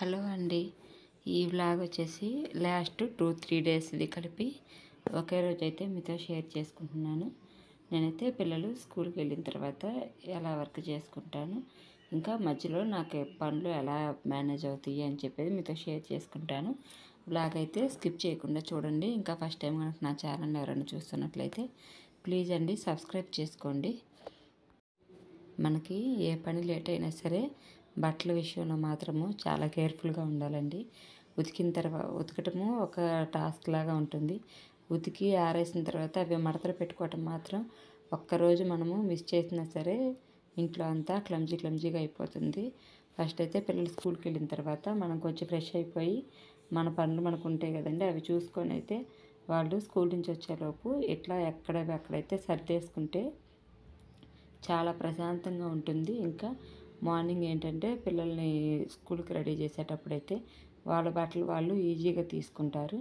hello అండి ఈ vlog వచ్చేసి లాస్ట్ టూ త్రీ డేస్ది కలిపి ఒకే రోజు అయితే మీతో షేర్ చేసుకుంటున్నాను నేనైతే పిల్లలు స్కూల్కి వెళ్ళిన తర్వాత ఎలా వర్క్ చేసుకుంటాను ఇంకా మధ్యలో నాకు పనులు ఎలా మేనేజ్ అవుతాయి అని చెప్పేది మీతో షేర్ చేసుకుంటాను బ్లాగ్ అయితే స్కిప్ చేయకుండా చూడండి ఇంకా ఫస్ట్ టైం కనుక నా ఛానల్ ఎవరైనా చూస్తున్నట్లయితే ప్లీజ్ అండి సబ్స్క్రైబ్ చేసుకోండి మనకి ఏ పని లేట్ అయినా సరే బట్టల విషయంలో మాత్రము చాలా కేర్ఫుల్గా ఉండాలండి ఉతికిన తర్వాత ఉతకటము ఒక టాస్క్ లాగా ఉంటుంది ఉతికి ఆరేసిన తర్వాత అవి మడతలు పెట్టుకోవటం మాత్రం ఒక్కరోజు మనము మిస్ చేసినా సరే ఇంట్లో అంతా క్లమ్జీ క్లమ్జీగా అయిపోతుంది ఫస్ట్ అయితే పిల్లలు స్కూల్కి వెళ్ళిన తర్వాత మనం కొంచెం ఫ్రెష్ అయిపోయి మన పనులు మనకు ఉంటాయి కదండి అవి చూసుకొని అయితే వాళ్ళు స్కూల్ నుంచి వచ్చేలోపు ఇట్లా ఎక్కడ అక్కడైతే సర్దేసుకుంటే చాలా ప్రశాంతంగా ఉంటుంది ఇంకా మార్నింగ్ ఏంటంటే పిల్లల్ని స్కూల్కి రెడీ చేసేటప్పుడైతే వాళ్ళ బట్టలు వాళ్ళు ఈజీగా తీసుకుంటారు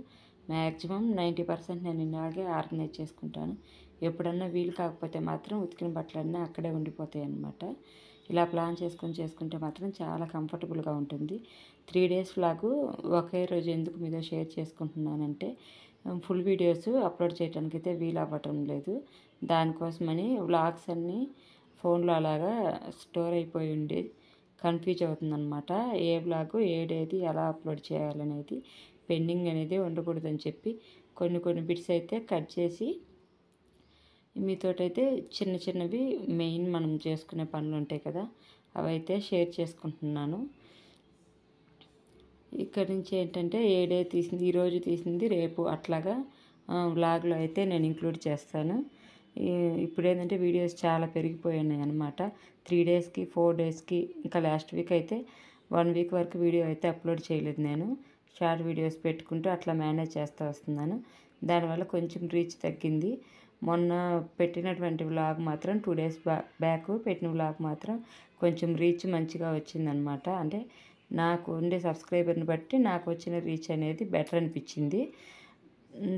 మ్యాక్సిమం నైంటీ పర్సెంట్ నేను ఇలాగే ఆర్గనైజ్ చేసుకుంటాను ఎప్పుడన్నా వీలు కాకపోతే మాత్రం ఉతికిన బట్టలన్నీ అక్కడే ఉండిపోతాయి అన్నమాట ఇలా ప్లాన్ చేసుకొని చేసుకుంటే మాత్రం చాలా కంఫర్టబుల్గా ఉంటుంది త్రీ డేస్ లాగు ఒకే రోజు ఎందుకు మీతో షేర్ చేసుకుంటున్నానంటే ఫుల్ వీడియోస్ అప్లోడ్ చేయడానికి అయితే వీలు అవ్వటం లేదు దానికోసమని వ్లాగ్స్ అన్నీ ఫోన్లో అలాగా స్టోర్ అయిపోయి ఉండి కన్ఫ్యూజ్ అవుతుందన్నమాట ఏ బ్లాగ్ ఏడేది ఎలా అప్లోడ్ చేయాలనేది పెండింగ్ అనేది ఉండకూడదని చెప్పి కొన్ని కొన్ని బిట్స్ అయితే కట్ చేసి మీతోటైతే చిన్న చిన్నవి మెయిన్ మనం చేసుకునే పనులు ఉంటాయి కదా అవైతే షేర్ చేసుకుంటున్నాను ఇక్కడి నుంచి ఏంటంటే ఏడే తీసింది ఈరోజు తీసింది రేపు అట్లాగా బ్లాగ్లో అయితే నేను ఇంక్లూడ్ చేస్తాను ఇప్పుడు ఏంటంటే వీడియోస్ చాలా పెరిగిపోయినాయి అనమాట త్రీ డేస్కి ఫోర్ డేస్కి ఇంకా లాస్ట్ వీక్ అయితే వన్ వీక్ వరకు వీడియో అయితే అప్లోడ్ చేయలేదు నేను షార్ట్ వీడియోస్ పెట్టుకుంటూ అట్లా మేనేజ్ చేస్తూ వస్తున్నాను దానివల్ల కొంచెం రీచ్ తగ్గింది మొన్న పెట్టినటువంటి బ్లాగ్ మాత్రం టూ డేస్ బ్యాక్ పెట్టిన వ్లాగ్ మాత్రం కొంచెం రీచ్ మంచిగా వచ్చిందనమాట అంటే నాకు ఉండే సబ్స్క్రైబర్ని బట్టి నాకు వచ్చిన రీచ్ అనేది బెటర్ అనిపించింది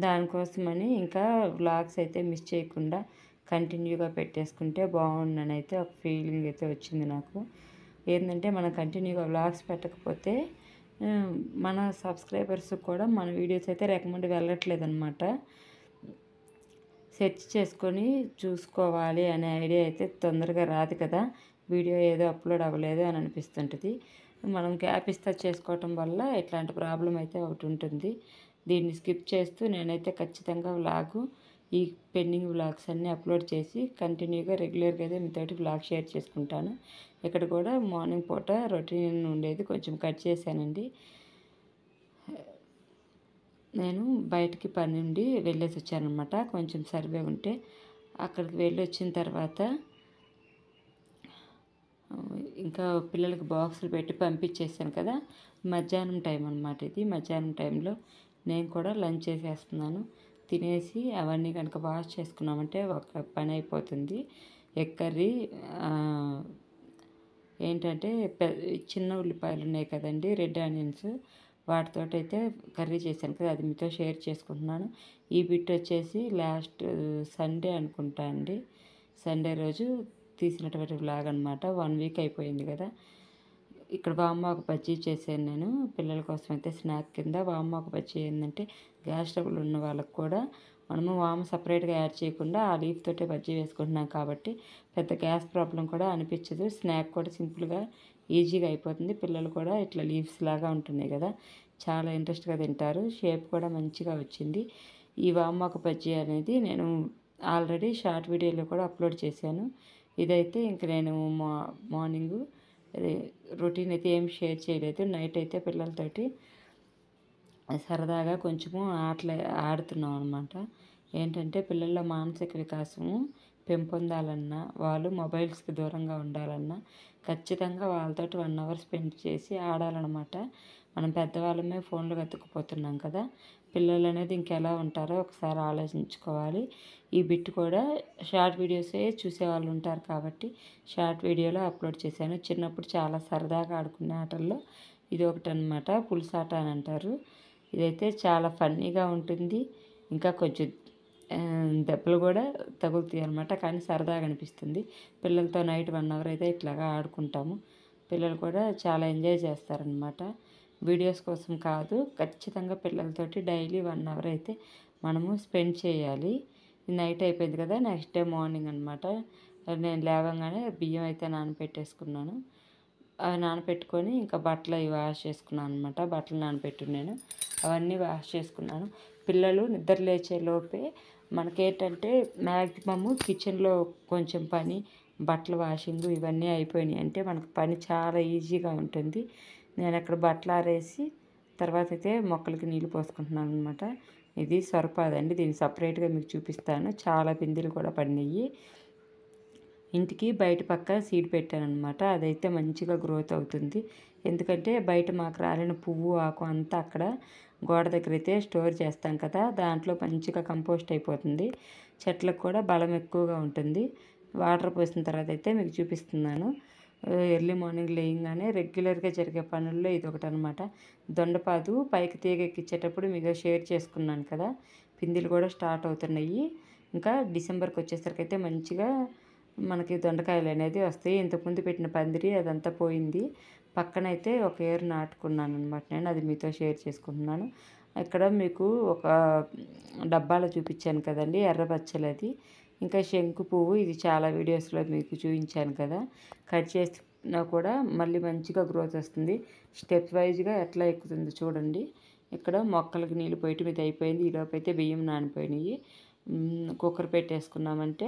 దానికోసమని ఇంకా వ్లాగ్స్ అయితే మిస్ చేయకుండా కంటిన్యూగా పెట్టేసుకుంటే బాగుండని అయితే ఒక ఫీలింగ్ అయితే వచ్చింది నాకు ఏంటంటే మనం కంటిన్యూగా వ్లాగ్స్ పెట్టకపోతే మన సబ్స్క్రైబర్స్ కూడా మన వీడియోస్ అయితే రికమెండ్ వెళ్ళట్లేదు అనమాట సెర్చ్ చేసుకొని చూసుకోవాలి అనే ఐడియా అయితే తొందరగా రాదు కదా వీడియో ఏదో అప్లోడ్ అవ్వలేదు అని అనిపిస్తుంటుంది మనం గ్యాప్ ఇస్తా చేసుకోవటం వల్ల ఇట్లాంటి ప్రాబ్లం అయితే ఒకటి ఉంటుంది దీన్ని స్కిప్ చేస్తూ నేనైతే ఖచ్చితంగా వ్లాగు ఈ పెండింగ్ వ్లాగ్స్ అన్నీ అప్లోడ్ చేసి కంటిన్యూగా రెగ్యులర్గా అయితే మీతోటి వ్లాగ్ షేర్ చేసుకుంటాను ఇక్కడ కూడా మార్నింగ్ పూట రొటీన్ ఉండేది కొంచెం కట్ చేశానండి నేను బయటికి పని నుండి వెళ్ళేసి వచ్చానమాట కొంచెం సర్వే ఉంటే అక్కడికి వెళ్ళి వచ్చిన తర్వాత ఇంకా పిల్లలకి బాక్సులు పెట్టి పంపించేసాను కదా మధ్యాహ్నం టైం అనమాట ఇది మధ్యాహ్నం టైంలో నేను కూడా లంచ్ చేసేస్తున్నాను తినేసి అవన్నీ కనుక వాష్ చేసుకున్నామంటే ఒక పని అయిపోతుంది ఎగ్ కర్రీ ఏంటంటే చిన్న ఉల్లిపాయలు ఉన్నాయి కదండి రెడ్ ఆనియన్స్ వాటితో అయితే కర్రీ చేశాను కదా అది మీతో షేర్ చేసుకుంటున్నాను ఈ బిట్ వచ్చేసి లాస్ట్ సండే అనుకుంటా అండి సండే రోజు తీసినటువంటి బ్లాగ్ అనమాట వన్ వీక్ అయిపోయింది కదా ఇక్కడ ఒక బజ్జీ చేశాను నేను పిల్లల కోసం అయితే స్నాక్ కింద ఒక బజ్జీ ఏంటంటే గ్యాస్ ట్రబుల్ ఉన్న వాళ్ళకి కూడా మనము వాము సపరేట్గా యాడ్ చేయకుండా ఆ లీఫ్ తోటే బజ్జీ వేసుకుంటున్నాం కాబట్టి పెద్ద గ్యాస్ ప్రాబ్లం కూడా అనిపించదు స్నాక్ కూడా సింపుల్గా ఈజీగా అయిపోతుంది పిల్లలు కూడా ఇట్లా లీవ్స్ లాగా ఉంటున్నాయి కదా చాలా ఇంట్రెస్ట్గా తింటారు షేప్ కూడా మంచిగా వచ్చింది ఈ ఒక బజ్జీ అనేది నేను ఆల్రెడీ షార్ట్ వీడియోలో కూడా అప్లోడ్ చేశాను ఇదైతే ఇంక నేను మా మార్నింగు రొటీన్ అయితే ఏం షేర్ చేయలేదు నైట్ అయితే పిల్లలతోటి సరదాగా కొంచెము ఆటలే ఆడుతున్నాం అనమాట ఏంటంటే పిల్లల మానసిక వికాసము పెంపొందాలన్నా వాళ్ళు మొబైల్స్కి దూరంగా ఉండాలన్నా ఖచ్చితంగా వాళ్ళతోటి వన్ అవర్ స్పెండ్ చేసి ఆడాలన్నమాట మనం పెద్దవాళ్ళమే ఫోన్లు వెతుకుపోతున్నాం కదా పిల్లలు అనేది ఇంకెలా ఉంటారో ఒకసారి ఆలోచించుకోవాలి ఈ బిట్ కూడా షార్ట్ వీడియోసే చూసేవాళ్ళు ఉంటారు కాబట్టి షార్ట్ వీడియోలో అప్లోడ్ చేశాను చిన్నప్పుడు చాలా సరదాగా ఆడుకునే ఆటల్లో ఇది ఒకటి అనమాట పులుసాట అని అంటారు ఇదైతే చాలా ఫన్నీగా ఉంటుంది ఇంకా కొంచెం దెబ్బలు కూడా తగులుతాయి అనమాట కానీ సరదాగా అనిపిస్తుంది పిల్లలతో నైట్ వన్ అవర్ అయితే ఇట్లాగా ఆడుకుంటాము పిల్లలు కూడా చాలా ఎంజాయ్ చేస్తారనమాట వీడియోస్ కోసం కాదు ఖచ్చితంగా పిల్లలతోటి డైలీ వన్ అవర్ అయితే మనము స్పెండ్ చేయాలి నైట్ అయిపోయింది కదా నెక్స్ట్ డే మార్నింగ్ అనమాట నేను లేవగానే బియ్యం అయితే నానబెట్టేసుకున్నాను అవి నానబెట్టుకొని ఇంకా బట్టలు అవి వాష్ చేసుకున్నాను అనమాట బట్టలు నేను అవన్నీ వాష్ చేసుకున్నాను పిల్లలు నిద్ర లేచే లోపే మనకేంటంటే మ్యాక్సిమము కిచెన్లో కొంచెం పని బట్టలు వాషింగ్ ఇవన్నీ అయిపోయినాయి అంటే మనకు పని చాలా ఈజీగా ఉంటుంది నేను అక్కడ బట్టలు ఆరేసి తర్వాత అయితే మొక్కలకి నీళ్ళు పోసుకుంటున్నాను అనమాట ఇది సొరపాదండి దీన్ని సపరేట్గా మీకు చూపిస్తాను చాలా పిందెలు కూడా పడినాయి ఇంటికి బయట పక్క సీడ్ పెట్టానమాట అదైతే మంచిగా గ్రోత్ అవుతుంది ఎందుకంటే బయట మాకు రాలిన పువ్వు ఆకు అంతా అక్కడ గోడ దగ్గర అయితే స్టోర్ చేస్తాం కదా దాంట్లో మంచిగా కంపోస్ట్ అయిపోతుంది చెట్లకు కూడా బలం ఎక్కువగా ఉంటుంది వాటర్ పోసిన తర్వాత అయితే మీకు చూపిస్తున్నాను ఎర్లీ మార్నింగ్ లేయంగానే రెగ్యులర్గా జరిగే పనుల్లో ఇది ఒకటి అనమాట దొండపాదు పైకి తీగెక్కిచ్చేటప్పుడు మీకు షేర్ చేసుకున్నాను కదా పిందిలు కూడా స్టార్ట్ అవుతున్నాయి ఇంకా డిసెంబర్కి వచ్చేసరికి అయితే మంచిగా మనకి దొండకాయలు అనేది వస్తాయి ఇంతకుముందు పెట్టిన పందిరి అదంతా పోయింది పక్కనైతే ఒక ఏరు నాటుకున్నాను అనమాట నేను అది మీతో షేర్ చేసుకుంటున్నాను ఇక్కడ మీకు ఒక డబ్బాలో చూపించాను కదండి అది ఇంకా శంకు పువ్వు ఇది చాలా వీడియోస్లో మీకు చూపించాను కదా కట్ చేస్తున్నా కూడా మళ్ళీ మంచిగా గ్రోత్ వస్తుంది స్టెప్ వైజ్గా ఎట్లా ఎక్కుతుందో చూడండి ఇక్కడ మొక్కలకు నీళ్ళు పోయటం మీద అయిపోయింది ఈలోపు అయితే బియ్యం నానిపోయినాయి కుక్కర్ పెట్టేసుకున్నామంటే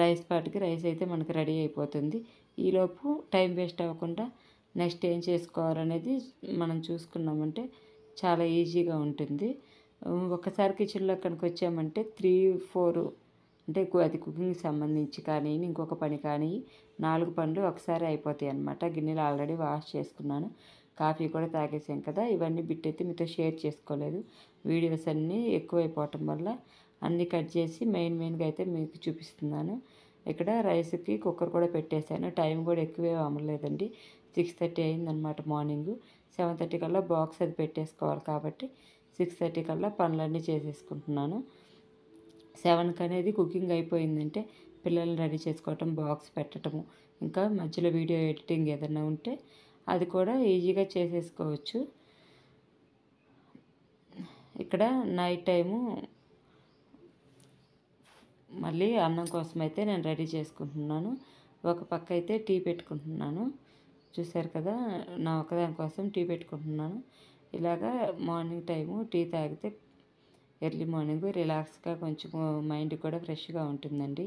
రైస్ పాటుకి రైస్ అయితే మనకి రెడీ అయిపోతుంది ఈలోపు టైం వేస్ట్ అవ్వకుండా నెక్స్ట్ ఏం చేసుకోవాలనేది మనం చూసుకున్నామంటే చాలా ఈజీగా ఉంటుంది ఒకసారి కిచెన్లో కనుక వచ్చామంటే త్రీ ఫోర్ అంటే అది కుకింగ్కి సంబంధించి కానీ ఇంకొక పని కానీ నాలుగు పనులు ఒకసారి అయిపోతాయి అనమాట గిన్నెలు ఆల్రెడీ వాష్ చేసుకున్నాను కాఫీ కూడా తాగేసాం కదా ఇవన్నీ బిట్ అయితే మీతో షేర్ చేసుకోలేదు వీడియోస్ అన్నీ ఎక్కువైపోవటం వల్ల అన్నీ కట్ చేసి మెయిన్ మెయిన్గా అయితే మీకు చూపిస్తున్నాను ఇక్కడ రైస్కి కుక్కర్ కూడా పెట్టేశాను టైం కూడా ఎక్కువే అమ్మలేదండి సిక్స్ థర్టీ అయిందనమాట మార్నింగ్ సెవెన్ థర్టీ కల్లా బాక్స్ అది పెట్టేసుకోవాలి కాబట్టి సిక్స్ థర్టీ కల్లా పనులన్నీ చేసేసుకుంటున్నాను సెవెన్కి అనేది కుకింగ్ అయిపోయిందంటే పిల్లల్ని రెడీ చేసుకోవటం బాక్స్ పెట్టడము ఇంకా మధ్యలో వీడియో ఎడిటింగ్ ఏదైనా ఉంటే అది కూడా ఈజీగా చేసేసుకోవచ్చు ఇక్కడ నైట్ టైము మళ్ళీ అన్నం కోసం అయితే నేను రెడీ చేసుకుంటున్నాను ఒక పక్క అయితే టీ పెట్టుకుంటున్నాను చూశారు కదా నా ఒకదాని కోసం టీ పెట్టుకుంటున్నాను ఇలాగా మార్నింగ్ టైము టీ తాగితే ఎర్లీ మార్నింగ్ రిలాక్స్గా కొంచెం మైండ్ కూడా ఫ్రెష్గా ఉంటుందండి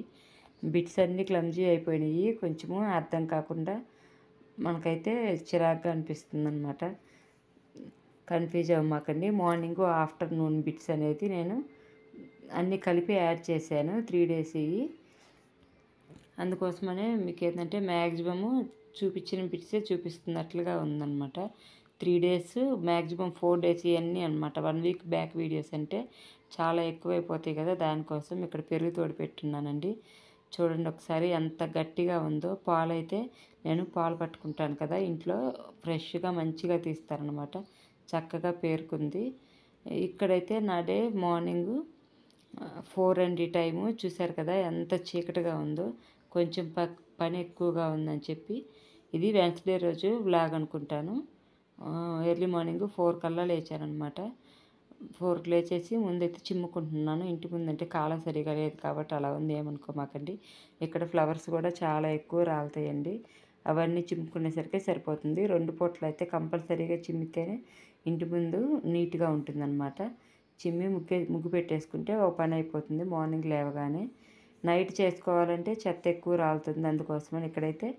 బిట్స్ అన్నీ క్లమ్జీ అయిపోయినాయి కొంచెము అర్థం కాకుండా మనకైతే చిరాగ్గా అనిపిస్తుంది అనమాట కన్ఫ్యూజ్ అవ్వమాకండి మార్నింగ్ ఆఫ్టర్నూన్ బిట్స్ అనేది నేను అన్నీ కలిపి యాడ్ చేశాను త్రీ డేస్ ఇవి అందుకోసమనే మీకు ఏంటంటే మ్యాక్సిమము చూపించిన పిచ్చే చూపిస్తున్నట్లుగా ఉందన్నమాట three days maximum four days ఇవన్నీ అనమాట వన్ వీక్ బ్యాక్ వీడియోస్ అంటే చాలా ఎక్కువైపోతాయి కదా దానికోసం ఇక్కడ పెరుగు తోడు పెట్టున్నానండి చూడండి ఒకసారి ఎంత గట్టిగా ఉందో పాలు అయితే నేను పాలు పట్టుకుంటాను కదా ఇంట్లో ఫ్రెష్గా మంచిగా తీస్తారనమాట చక్కగా పేరుకుంది ఇక్కడైతే నా డే మార్నింగు ఫోర్ అండి టైము చూశారు కదా ఎంత చీకటిగా ఉందో కొంచెం పని ఎక్కువగా ఉందని చెప్పి ఇది వెన్స్డే రోజు బ్లాగ్ అనుకుంటాను ఎర్లీ మార్నింగ్ ఫోర్ కల్లా లేచానమాట ఫోర్కి లేచేసి ముందైతే చిమ్ముకుంటున్నాను ఇంటి ముందంటే కాలం సరిగా లేదు కాబట్టి అలా ఉంది ఏమనుకోమాకండి ఇక్కడ ఫ్లవర్స్ కూడా చాలా ఎక్కువ రాలుతాయండి అవన్నీ చిమ్ముకునేసరికి సరిపోతుంది రెండు పూటలు అయితే కంపల్సరీగా చిమ్మితేనే ఇంటి ముందు నీట్గా ఉంటుందన్నమాట చిమ్మి ముగ్గే ముగ్గు పెట్టేసుకుంటే ఒక పని అయిపోతుంది మార్నింగ్ లేవగానే నైట్ చేసుకోవాలంటే చెత్త ఎక్కువ రాలుతుంది అందుకోసమని ఇక్కడైతే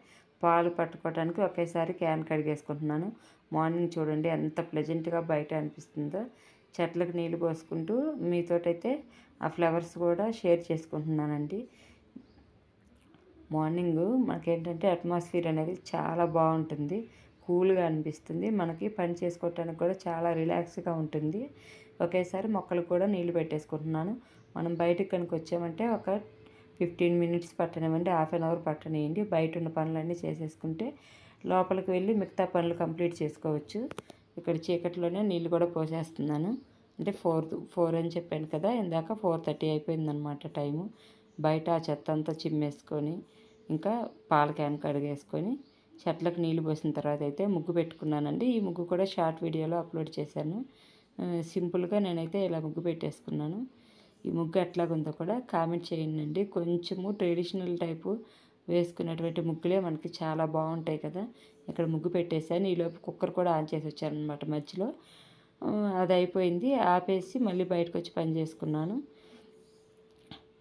పాలు పట్టుకోవడానికి ఒకేసారి క్యాన్ కడిగేసుకుంటున్నాను మార్నింగ్ చూడండి ఎంత ప్లెజెంట్గా బయట అనిపిస్తుందో చెట్లకు నీళ్ళు పోసుకుంటూ మీతోటైతే ఆ ఫ్లవర్స్ కూడా షేర్ చేసుకుంటున్నానండి మార్నింగ్ మనకేంటంటే అట్మాస్ఫియర్ అనేది చాలా బాగుంటుంది కూల్గా అనిపిస్తుంది మనకి పని చేసుకోవటానికి కూడా చాలా రిలాక్స్గా ఉంటుంది ఒకేసారి మొక్కలు కూడా నీళ్లు పెట్టేసుకుంటున్నాను మనం బయటకు కనుక వచ్చామంటే ఒక ఫిఫ్టీన్ మినిట్స్ పట్టనివ్వండి హాఫ్ అన్ అవర్ పట్టనివ్వండి బయట ఉన్న పనులన్నీ చేసేసుకుంటే లోపలికి వెళ్ళి మిగతా పనులు కంప్లీట్ చేసుకోవచ్చు ఇక్కడ చీకట్లోనే నీళ్ళు కూడా పోసేస్తున్నాను అంటే ఫోర్ ఫోర్ అని చెప్పాను కదా ఇందాక ఫోర్ థర్టీ అయిపోయిందనమాట టైము బయట ఆ చెత్త అంతా చిమ్మేసుకొని ఇంకా పాల క్యాన్ కడిగేసుకొని చెట్లకు నీళ్ళు పోసిన తర్వాత అయితే ముగ్గు పెట్టుకున్నానండి ఈ ముగ్గు కూడా షార్ట్ వీడియోలో అప్లోడ్ చేశాను సింపుల్గా నేనైతే ఇలా ముగ్గు పెట్టేసుకున్నాను ఈ ముగ్గు ఎట్లాగుందో కూడా కామెంట్ చేయండి కొంచెము ట్రెడిషనల్ టైపు వేసుకున్నటువంటి ముగ్గులే మనకి చాలా బాగుంటాయి కదా ఇక్కడ ముగ్గు పెట్టేశాను ఈలోపు కుక్కర్ కూడా ఆన్ చేసి వచ్చానమాట మధ్యలో అది అయిపోయింది ఆపేసి మళ్ళీ బయటకు వచ్చి పని చేసుకున్నాను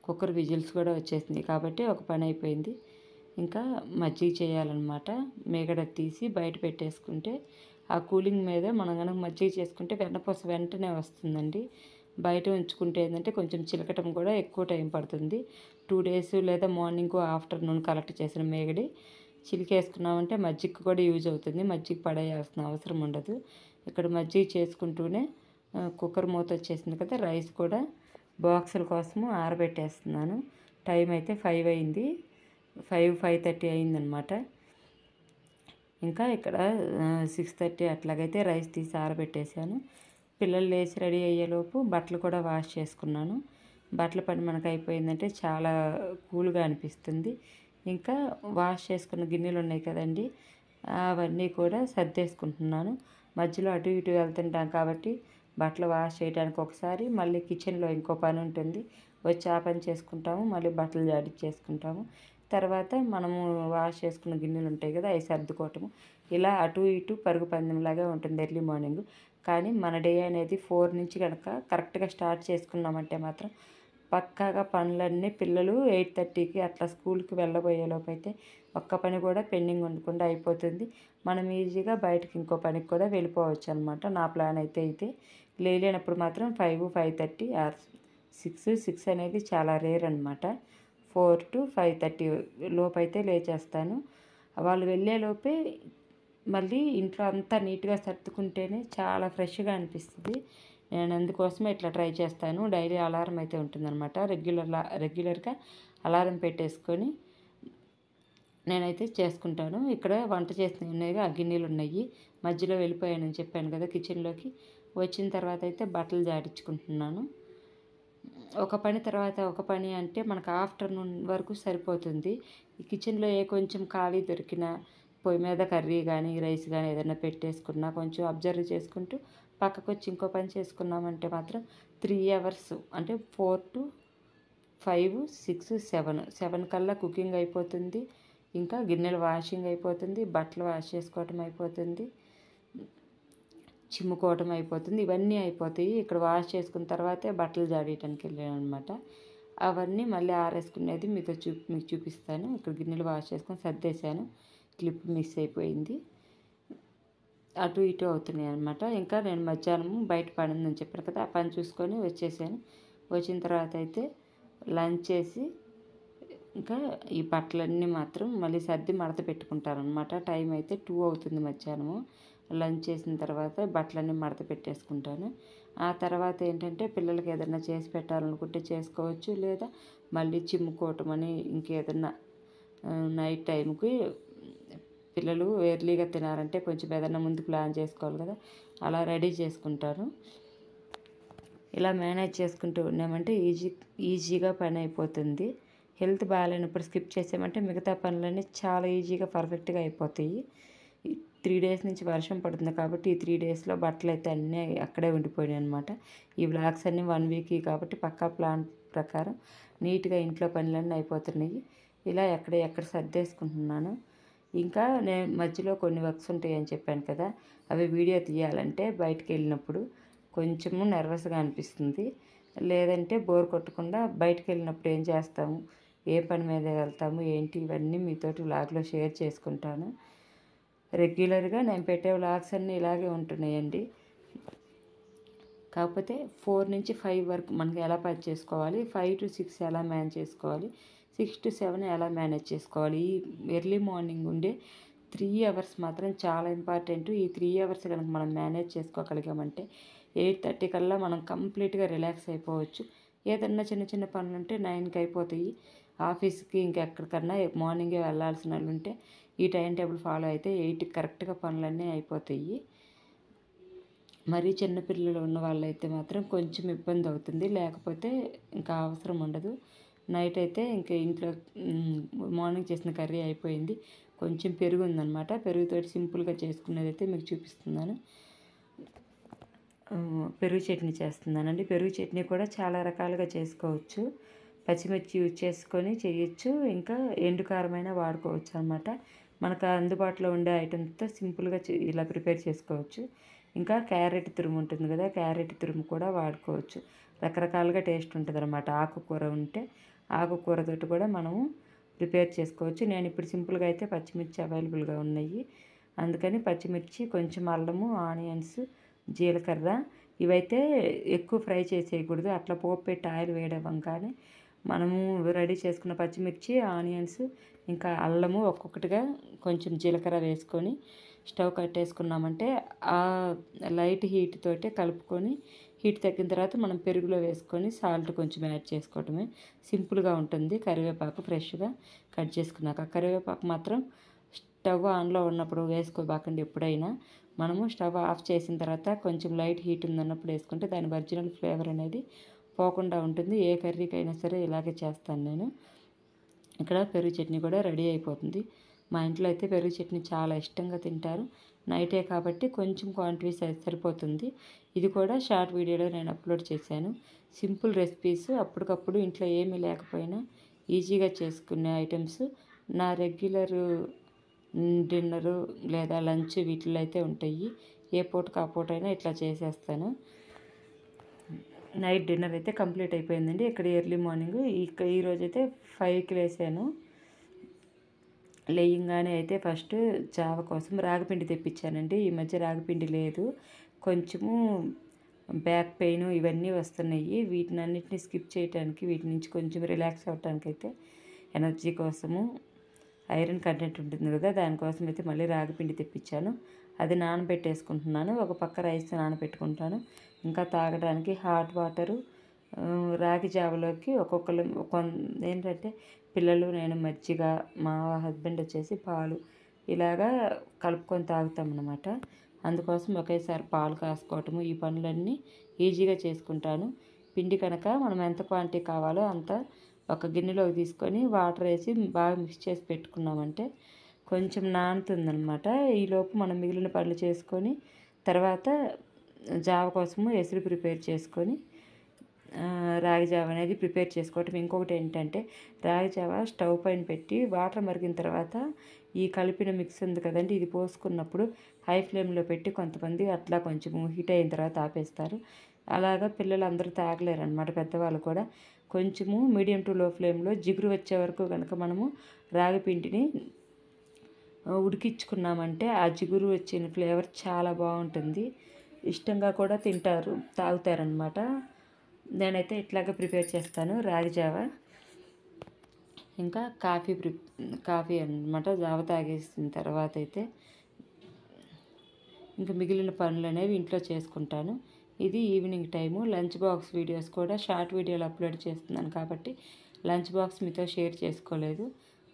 కుక్కర్ విజిల్స్ కూడా వచ్చేసింది కాబట్టి ఒక పని అయిపోయింది ఇంకా మజ్జిగ చేయాలన్నమాట మేకడ తీసి బయట పెట్టేసుకుంటే ఆ కూలింగ్ మీద మనం కనుక మజ్జిగ చేసుకుంటే వెన్నపూస వెంటనే వస్తుందండి బయట ఉంచుకుంటే ఏంటంటే కొంచెం చిలకటం కూడా ఎక్కువ టైం పడుతుంది టూ డేస్ లేదా మార్నింగ్ ఆఫ్టర్నూన్ కలెక్ట్ చేసిన మేగడి చిలికేసుకున్నామంటే మజ్జిగ కూడా యూజ్ అవుతుంది మజ్జిగ పడేయాల్సిన అవసరం ఉండదు ఇక్కడ మజ్జిగ చేసుకుంటూనే కుక్కర్ మూత వచ్చేసింది కదా రైస్ కూడా బాక్సుల కోసము ఆరబెట్టేస్తున్నాను టైం అయితే ఫైవ్ అయింది ఫైవ్ ఫైవ్ థర్టీ అయిందనమాట ఇంకా ఇక్కడ సిక్స్ థర్టీ అట్లాగైతే రైస్ తీసి ఆరబెట్టేశాను పిల్లలు లేచి రెడీ అయ్యేలోపు బట్టలు కూడా వాష్ చేసుకున్నాను బట్టల పని మనకు అయిపోయిందంటే చాలా కూల్గా అనిపిస్తుంది ఇంకా వాష్ చేసుకున్న గిన్నెలు ఉన్నాయి కదండి అవన్నీ కూడా సర్దేసుకుంటున్నాను మధ్యలో అటు ఇటు వెళ్తుంటాం కాబట్టి బట్టలు వాష్ చేయడానికి ఒకసారి మళ్ళీ కిచెన్లో ఇంకో పని ఉంటుంది వచ్చి ఆ పని చేసుకుంటాము మళ్ళీ బట్టలు జాడి చేసుకుంటాము తర్వాత మనము వాష్ చేసుకున్న గిన్నెలు ఉంటాయి కదా అవి సర్దుకోవటము ఇలా అటు ఇటు పరుగు పందెంలాగా ఉంటుంది ఎర్లీ మార్నింగ్ కానీ మన డే అనేది ఫోర్ నుంచి కనుక కరెక్ట్గా స్టార్ట్ చేసుకున్నామంటే మాత్రం పక్కాగా పనులన్నీ పిల్లలు ఎయిట్ థర్టీకి అట్లా స్కూల్కి వెళ్ళబోయేలోపు అయితే ఒక్క పని కూడా పెండింగ్ ఉండకుండా అయిపోతుంది మనం ఈజీగా బయటకు ఇంకో పనికి కూడా వెళ్ళిపోవచ్చు అనమాట నా ప్లాన్ అయితే అయితే లేనప్పుడు మాత్రం five five thirty or six six అనేది చాలా రేర్ అనమాట ఫోర్ టు ఫైవ్ థర్టీ లోపైతే అయితే లేచేస్తాను వాళ్ళు వెళ్ళేలోపే మళ్ళీ ఇంట్లో అంతా నీట్గా సర్దుకుంటేనే చాలా ఫ్రెష్గా అనిపిస్తుంది నేను అందుకోసమే ఇట్లా ట్రై చేస్తాను డైలీ అలారం అయితే ఉంటుందన్నమాట రెగ్యులర్ రెగ్యులర్గా అలారం పెట్టేసుకొని నేనైతే చేసుకుంటాను ఇక్కడ వంట చేసినవి ఉన్నాయి గిన్నెలు ఉన్నాయి మధ్యలో వెళ్ళిపోయానని చెప్పాను కదా కిచెన్లోకి వచ్చిన తర్వాత అయితే బట్టలు జాడించుకుంటున్నాను ఒక పని తర్వాత ఒక పని అంటే మనకు ఆఫ్టర్నూన్ వరకు సరిపోతుంది ఈ కిచెన్లో ఏ కొంచెం ఖాళీ దొరికినా పొయ్యి మీద కర్రీ కానీ రైస్ కానీ ఏదైనా పెట్టేసుకున్నా కొంచెం అబ్జర్వ్ చేసుకుంటూ పక్కకు వచ్చి ఇంకో పని చేసుకున్నామంటే మాత్రం త్రీ అవర్స్ అంటే four to five six seven seven కల్లా కుకింగ్ అయిపోతుంది ఇంకా గిన్నెలు వాషింగ్ అయిపోతుంది బట్టలు వాష్ చేసుకోవటం అయిపోతుంది చిమ్ముకోవటం అయిపోతుంది ఇవన్నీ అయిపోతాయి ఇక్కడ వాష్ చేసుకున్న తర్వాతే బట్టలు జాడేయటానికి వెళ్ళాను అనమాట అవన్నీ మళ్ళీ ఆరేసుకునేది మీతో చూ మీకు చూపిస్తాను ఇక్కడ గిన్నెలు వాష్ చేసుకొని సర్దేశాను క్లిప్ మిస్ అయిపోయింది అటు ఇటు అవుతున్నాయి అనమాట ఇంకా నేను మధ్యాహ్నం బయట పడిందని చెప్పాను కదా ఆ పని చూసుకొని వచ్చేసాను వచ్చిన తర్వాత అయితే లంచ్ చేసి ఇంకా ఈ బట్టలన్నీ మాత్రం మళ్ళీ సర్ది మడత పెట్టుకుంటారు అనమాట టైం అయితే టూ అవుతుంది మధ్యాహ్నము లంచ్ చేసిన తర్వాత బట్టలన్నీ మడత పెట్టేసుకుంటాను ఆ తర్వాత ఏంటంటే పిల్లలకి ఏదైనా చేసి పెట్టాలనుకుంటే చేసుకోవచ్చు లేదా మళ్ళీ చిమ్ముకోవటం అని ఇంకేదన్నా నైట్ టైంకి పిల్లలు ఎర్లీగా తినారంటే కొంచెం ఏదైనా ముందు ప్లాన్ చేసుకోవాలి కదా అలా రెడీ చేసుకుంటాను ఇలా మేనేజ్ చేసుకుంటూ ఉన్నామంటే ఈజీ ఈజీగా పని అయిపోతుంది హెల్త్ బాగాలేనప్పుడు స్కిప్ చేసామంటే మిగతా పనులన్నీ చాలా ఈజీగా పర్ఫెక్ట్గా అయిపోతాయి త్రీ డేస్ నుంచి వర్షం పడుతుంది కాబట్టి ఈ త్రీ డేస్లో బట్టలు అయితే అన్నీ అక్కడే ఉండిపోయినాయి అనమాట ఈ బ్లాగ్స్ అన్నీ వన్ వీక్ కాబట్టి పక్కా ప్లాన్ ప్రకారం నీట్గా ఇంట్లో పనులన్నీ అయిపోతున్నాయి ఇలా ఎక్కడ ఎక్కడ సర్దేసుకుంటున్నాను ఇంకా నేను మధ్యలో కొన్ని వర్క్స్ ఉంటాయని చెప్పాను కదా అవి వీడియో తీయాలంటే బయటకు వెళ్ళినప్పుడు కొంచెము నర్వస్గా అనిపిస్తుంది లేదంటే బోర్ కొట్టకుండా బయటకు వెళ్ళినప్పుడు ఏం చేస్తాము ఏ పని మీద వెళ్తాము ఏంటి ఇవన్నీ మీతోటి వ్లాగ్లో షేర్ చేసుకుంటాను రెగ్యులర్గా నేను పెట్టే వ్లాగ్స్ అన్నీ ఇలాగే ఉంటున్నాయండి కాకపోతే ఫోర్ నుంచి ఫైవ్ వరకు మనకి ఎలా పని చేసుకోవాలి ఫైవ్ టు సిక్స్ ఎలా మేనేజ్ చేసుకోవాలి సిక్స్ టు సెవెన్ ఎలా మేనేజ్ చేసుకోవాలి ఈ ఎర్లీ మార్నింగ్ ఉండే త్రీ అవర్స్ మాత్రం చాలా ఇంపార్టెంట్ ఈ త్రీ అవర్స్ కనుక మనం మేనేజ్ చేసుకోగలిగామంటే ఎయిట్ థర్టీ కల్లా మనం కంప్లీట్గా రిలాక్స్ అయిపోవచ్చు ఏదన్నా చిన్న చిన్న పనులు ఉంటే నైన్కి అయిపోతాయి ఆఫీస్కి ఇంకెక్కడికన్నా మార్నింగే వెళ్ళాల్సిన వాళ్ళు ఉంటే ఈ టైం టేబుల్ ఫాలో అయితే ఎయిట్ కరెక్ట్గా పనులన్నీ అయిపోతాయి మరీ చిన్నపిల్లలు ఉన్న వాళ్ళైతే మాత్రం కొంచెం ఇబ్బంది అవుతుంది లేకపోతే ఇంకా అవసరం ఉండదు నైట్ అయితే ఇంకా ఇంట్లో మార్నింగ్ చేసిన కర్రీ అయిపోయింది కొంచెం పెరుగు ఉందనమాట పెరుగుతో సింపుల్గా చేసుకునేది అయితే మీకు చూపిస్తున్నాను పెరుగు చట్నీ చేస్తున్నానండి పెరుగు చట్నీ కూడా చాలా రకాలుగా చేసుకోవచ్చు పచ్చిమిర్చి యూజ్ చేసుకొని చేయొచ్చు ఇంకా ఎండుకారమైన వాడుకోవచ్చు అనమాట మనకు అందుబాటులో ఉండే ఐటెంతో సింపుల్గా ఇలా ప్రిపేర్ చేసుకోవచ్చు ఇంకా క్యారెట్ తురుము ఉంటుంది కదా క్యారెట్ తురుము కూడా వాడుకోవచ్చు రకరకాలుగా టేస్ట్ ఉంటుంది అనమాట ఆకుకూర ఉంటే ఆకుకూరతో కూడా మనము ప్రిపేర్ చేసుకోవచ్చు నేను ఇప్పుడు సింపుల్గా అయితే పచ్చిమిర్చి అవైలబుల్గా ఉన్నాయి అందుకని పచ్చిమిర్చి కొంచెం అల్లము ఆనియన్స్ జీలకర్ర ఇవైతే ఎక్కువ ఫ్రై చేసేయకూడదు అట్లా పోపు పెట్టి ఆయిల్ వేయడం కానీ మనము రెడీ చేసుకున్న పచ్చిమిర్చి ఆనియన్స్ ఇంకా అల్లము ఒక్కొక్కటిగా కొంచెం జీలకర్ర వేసుకొని స్టవ్ కట్టేసుకున్నామంటే ఆ లైట్ హీట్ తోటే కలుపుకొని హీట్ తగ్గిన తర్వాత మనం పెరుగులో వేసుకొని సాల్ట్ కొంచెం యాడ్ చేసుకోవటమే సింపుల్గా ఉంటుంది కరివేపాకు ఫ్రెష్గా కట్ చేసుకున్నాక కరివేపాకు మాత్రం స్టవ్ ఆన్లో ఉన్నప్పుడు వేసుకోబాకండి ఎప్పుడైనా మనము స్టవ్ ఆఫ్ చేసిన తర్వాత కొంచెం లైట్ హీట్ ఉందన్నప్పుడు వేసుకుంటే దాని ఒరిజినల్ ఫ్లేవర్ అనేది పోకుండా ఉంటుంది ఏ కర్రీకైనా సరే ఇలాగే చేస్తాను నేను ఇక్కడ పెరుగు చట్నీ కూడా రెడీ అయిపోతుంది మా ఇంట్లో అయితే పెరుగు చట్నీ చాలా ఇష్టంగా తింటారు నైటే కాబట్టి కొంచెం క్వాంటిటీ సైజ్ సరిపోతుంది ఇది కూడా షార్ట్ వీడియోలో నేను అప్లోడ్ చేశాను సింపుల్ రెసిపీస్ అప్పటికప్పుడు ఇంట్లో ఏమీ లేకపోయినా ఈజీగా చేసుకునే ఐటమ్స్ నా రెగ్యులర్ డిన్నరు లేదా లంచ్ వీటిలో అయితే ఉంటాయి ఏ పూటకు ఆ పూటైనా ఇట్లా చేసేస్తాను నైట్ డిన్నర్ అయితే కంప్లీట్ అయిపోయిందండి ఇక్కడ ఎర్లీ మార్నింగ్ ఇక్కడ ఈరోజు అయితే ఫైవ్కి లేసాను లేయంగానే అయితే ఫస్ట్ జావ కోసం రాగిపిండి తెప్పించానండి ఈ మధ్య రాగిపిండి లేదు కొంచెము బ్యాక్ పెయిన్ ఇవన్నీ వస్తున్నాయి వీటిని అన్నింటినీ స్కిప్ చేయడానికి వీటి నుంచి కొంచెం రిలాక్స్ అవడానికి అయితే ఎనర్జీ కోసము ఐరన్ కంటెంట్ ఉంటుంది కదా దానికోసం అయితే మళ్ళీ రాగిపిండి తెప్పించాను అది నానబెట్టేసుకుంటున్నాను ఒక పక్క రైస్ నానబెట్టుకుంటాను ఇంకా తాగడానికి హాట్ వాటరు రాగి జావలోకి ఒక్కొక్కరు ఏంటంటే పిల్లలు నేను మజ్జిగ మా హస్బెండ్ వచ్చేసి పాలు ఇలాగా కలుపుకొని తాగుతాం అనమాట అందుకోసం ఒకేసారి పాలు కాసుకోవటము ఈ పనులన్నీ ఈజీగా చేసుకుంటాను పిండి కనుక మనం ఎంత క్వాంటిటీ కావాలో అంత ఒక గిన్నెలోకి తీసుకొని వాటర్ వేసి బాగా మిక్స్ చేసి పెట్టుకున్నామంటే కొంచెం నానుతుందన్నమాట ఈలోపు మనం మిగిలిన పనులు చేసుకొని తర్వాత జావ కోసము ఎసురు ప్రిపేర్ చేసుకొని రాగి జావ అనేది ప్రిపేర్ చేసుకోవటం ఇంకొకటి ఏంటంటే రాగి జావ స్టవ్ పైన పెట్టి వాటర్ మరిగిన తర్వాత ఈ కలిపిన మిక్స్ ఉంది కదండి ఇది పోసుకున్నప్పుడు హై ఫ్లేమ్లో పెట్టి కొంతమంది అట్లా కొంచెం హీట్ అయిన తర్వాత ఆపేస్తారు అలాగా పిల్లలు అందరూ తాగలేరు అనమాట పెద్దవాళ్ళు కూడా కొంచెము మీడియం టు లో ఫ్లేమ్లో జిగురు వచ్చే వరకు కనుక మనము రాగి పిండిని ఉడికించుకున్నామంటే ఆ జిగురు వచ్చిన ఫ్లేవర్ చాలా బాగుంటుంది ఇష్టంగా కూడా తింటారు తాగుతారనమాట నేనైతే ఇట్లాగే ప్రిపేర్ చేస్తాను రాగి జావ ఇంకా కాఫీ ప్రి కాఫీ అనమాట జావ తాగేసిన తర్వాత అయితే ఇంకా మిగిలిన పనులు అనేవి ఇంట్లో చేసుకుంటాను ఇది evening time lunch box videos కూడా షార్ట్ వీడియోలు అప్లోడ్ చేస్తున్నాను కాబట్టి లంచ్ బాక్స్ మీతో షేర్ చేసుకోలేదు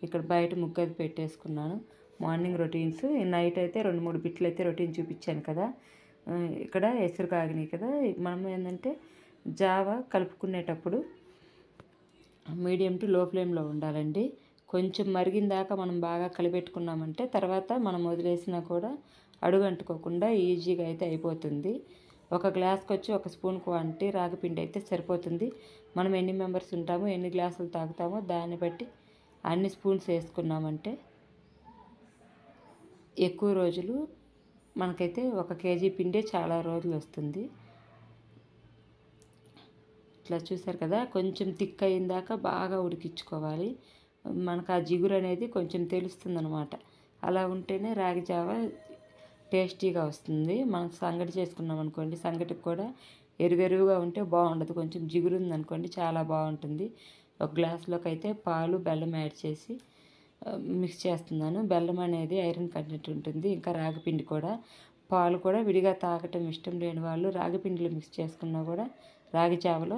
ఇక్కడ బయట ముగ్గది పెట్టేసుకున్నాను మార్నింగ్ రొటీన్స్ నైట్ అయితే రెండు మూడు బిట్లు అయితే రొటీన్ చూపించాను కదా ఇక్కడ ఎసురు కాగినాయి కదా మనం ఏంటంటే జావా కలుపుకునేటప్పుడు మీడియం టు లో ఫ్లేమ్లో ఉండాలండి కొంచెం మరిగిన దాకా మనం బాగా కలిపెట్టుకున్నామంటే తర్వాత మనం వదిలేసినా కూడా అడుగు అంటుకోకుండా ఈజీగా అయితే అయిపోతుంది ఒక గ్లాస్కి వచ్చి ఒక స్పూన్ క్వాంటిటీ రాగిపిండి అయితే సరిపోతుంది మనం ఎన్ని మెంబర్స్ ఉంటామో ఎన్ని గ్లాసులు తాగుతామో దాన్ని బట్టి అన్ని స్పూన్స్ వేసుకున్నామంటే ఎక్కువ రోజులు మనకైతే ఒక కేజీ పిండే చాలా రోజులు వస్తుంది ఇట్లా చూసారు కదా కొంచెం థిక్ అయిన దాకా బాగా ఉడికించుకోవాలి మనకు ఆ జిగురు అనేది కొంచెం తెలుస్తుంది అనమాట అలా ఉంటేనే రాగి జావ టేస్టీగా వస్తుంది మనం సంగటి చేసుకున్నాం అనుకోండి సంగటికి కూడా ఎరువెరువుగా ఉంటే బాగుండదు కొంచెం జిగురుంది అనుకోండి చాలా బాగుంటుంది ఒక గ్లాస్లోకి అయితే పాలు బెల్లం యాడ్ చేసి మిక్స్ చేస్తున్నాను బెల్లం అనేది ఐరన్ కంటెంట్ ఉంటుంది ఇంకా రాగిపిండి కూడా పాలు కూడా విడిగా తాగటం ఇష్టం లేని వాళ్ళు రాగిపిండిలో మిక్స్ చేసుకున్నా కూడా రాగి చావలో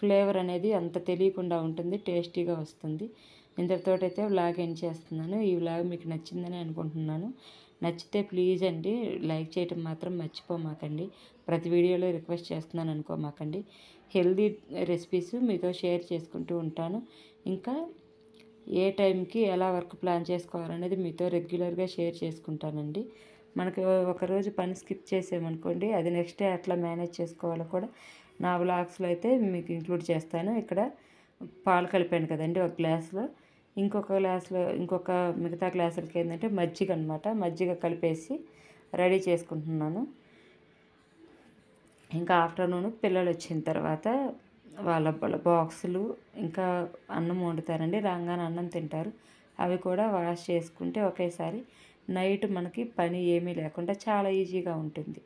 ఫ్లేవర్ అనేది అంత తెలియకుండా ఉంటుంది టేస్టీగా వస్తుంది ఇంతటితోటైతే వ్లాగ్ ఎండ్ చేస్తున్నాను ఈ వ్లాగ్ మీకు నచ్చిందని అనుకుంటున్నాను నచ్చితే ప్లీజ్ అండి లైక్ చేయటం మాత్రం మర్చిపోమాకండి ప్రతి వీడియోలో రిక్వెస్ట్ చేస్తున్నాను అనుకోమాకండి హెల్దీ రెసిపీస్ మీతో షేర్ చేసుకుంటూ ఉంటాను ఇంకా ఏ టైంకి ఎలా వర్క్ ప్లాన్ చేసుకోవాలనేది మీతో రెగ్యులర్గా షేర్ చేసుకుంటానండి మనకు ఒకరోజు పని స్కిప్ చేసామనుకోండి అది నెక్స్ట్ డే అట్లా మేనేజ్ చేసుకోవాలో కూడా నా బ్లాగ్స్లో అయితే మీకు ఇంక్లూడ్ చేస్తాను ఇక్కడ పాలు కలిపాను కదండి ఒక గ్లాస్లో ఇంకొక గ్లాస్లో ఇంకొక మిగతా గ్లాసులకి ఏంటంటే మజ్జిగ అనమాట మజ్జిగ కలిపేసి రెడీ చేసుకుంటున్నాను ఇంకా ఆఫ్టర్నూన్ పిల్లలు వచ్చిన తర్వాత వాళ్ళ బాక్సులు ఇంకా అన్నం వండుతారండి రాగానే అన్నం తింటారు అవి కూడా వాష్ చేసుకుంటే ఒకేసారి నైట్ మనకి పని ఏమీ లేకుండా చాలా ఈజీగా ఉంటుంది